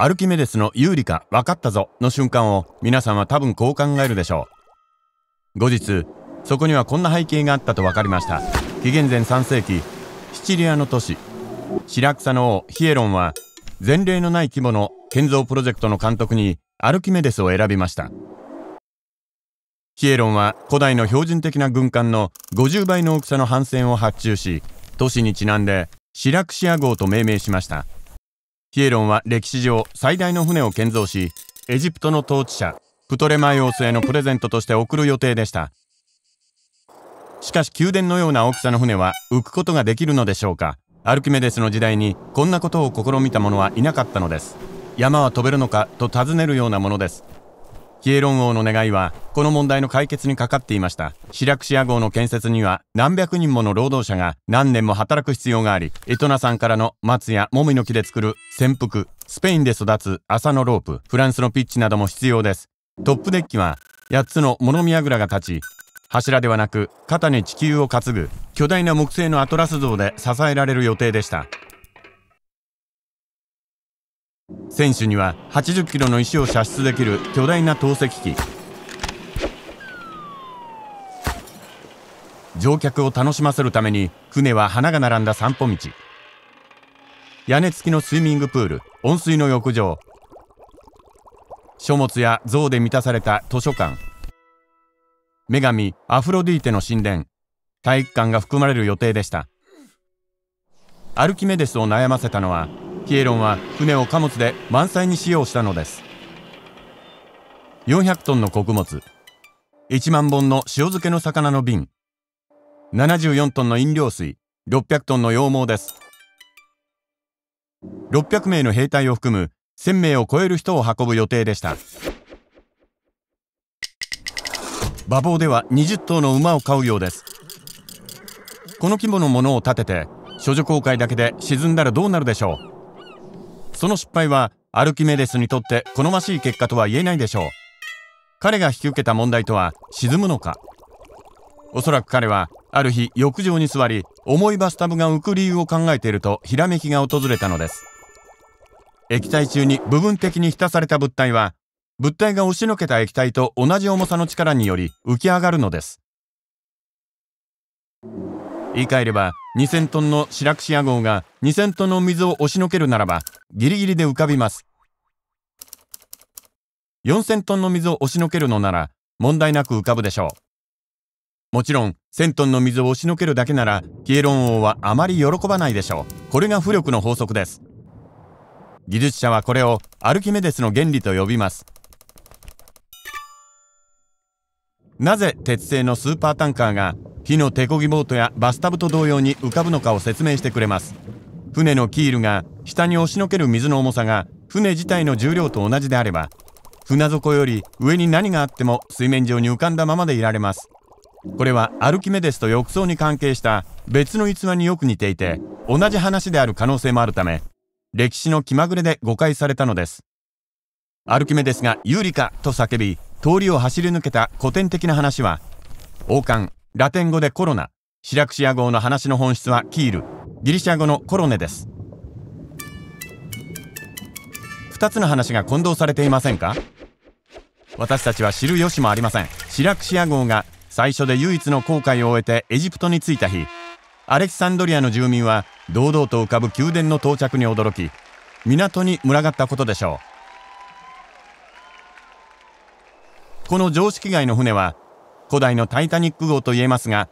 アルキメデスの有利か分かったぞの瞬間を皆さんは多分こう考えるでしょう後日そこにはこんな背景があったと分かりました紀元前3世紀シチリアの都市シラクサの王ヒエロンは前例のない規模の建造プロジェクトの監督にアルキメデスを選びましたヒエロンは古代の標準的な軍艦の50倍の大きさの帆船を発注し都市にちなんでシラクシア号と命名しましたヒエロンは歴史上最大の船を建造しエジプトの統治者プトレマイオスへのプレゼントとして送る予定でしたしかし宮殿のような大きさの船は浮くことができるのでしょうかアルキメデスの時代にこんなことを試みた者はいなかったのです山は飛べるのかと尋ねるようなものですヒエロン王の願いは、この問題の解決にかかっていました。シラクシア号の建設には何百人もの労働者が何年も働く必要があり、エトナさんからの松やもみの木で作る潜伏、スペインで育つ麻のロープ、フランスのピッチなども必要です。トップデッキは、8つの物見櫓が立ち、柱ではなく肩に地球を担ぐ巨大な木製のアトラス像で支えられる予定でした。選手には80キロの石を射出できる巨大な投石機乗客を楽しませるために船は花が並んだ散歩道屋根付きのスイミングプール温水の浴場書物や像で満たされた図書館女神アフロディーテの神殿体育館が含まれる予定でしたアルキメデスを悩ませたのはピエロンは船を貨物で満載に使用したのです400トンの穀物1万本の塩漬けの魚の瓶74トンの飲料水600トンの羊毛です600名の兵隊を含む1000名を超える人を運ぶ予定でした馬房では20頭の馬を飼うようですこの規模のものを建てて処女航海だけで沈んだらどうなるでしょうその失敗はアルキメデスにとって好ましい結果とは言えないでしょう彼が引き受けた問題とは沈むのかおそらく彼はある日浴場に座り重いバスタブが浮く理由を考えているとひらめきが訪れたのです液体中に部分的に浸された物体は物体が押しのけた液体と同じ重さの力により浮き上がるのです言い換えれば2000トンのシラクシア号が2000トンの水を押しのけるならばギリギリで浮かびます。4000トンの水を押しのけるのなら問題なく浮かぶでしょう。もちろん1000トンの水を押しのけるだけならピエロン王はあまり喜ばないでしょう。これが浮力の法則です。技術者はこれをアルキメデスの原理と呼びます。なぜ鉄製のスーパータンカーが火の手こぎボートやバスタブと同様に浮かぶのかを説明してくれます。船のキールが下に押しのける水の重さが船自体の重量と同じであれば船底より上に何があっても水面上に浮かんだままでいられますこれはアルキメデスと浴槽に関係した別の逸話によく似ていて同じ話である可能性もあるため歴史の気まぐれで誤解されたのですアルキメデスが有利かと叫び通りを走り抜けた古典的な話は王冠ラテン語でコロナシラクシア号の話の本質はキールギリシャ語のコロネです2つの話が混同されていませんか私たちは知る由もありませんシラクシア号が最初で唯一の航海を終えてエジプトに着いた日アレキサンドリアの住民は堂々と浮かぶ宮殿の到着に驚き港に群がったことでしょうこの常識外の船は古代のタイタニック号といえますが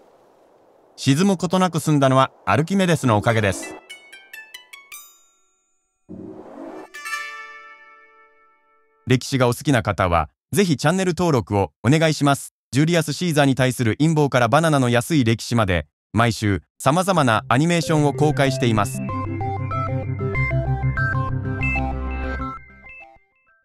沈むことなく済んだのはアルキメデスのおかげです歴史がお好きな方はぜひチャンネル登録をお願いしますジュリアス・シーザーに対する陰謀からバナナの安い歴史まで毎週様々なアニメーションを公開しています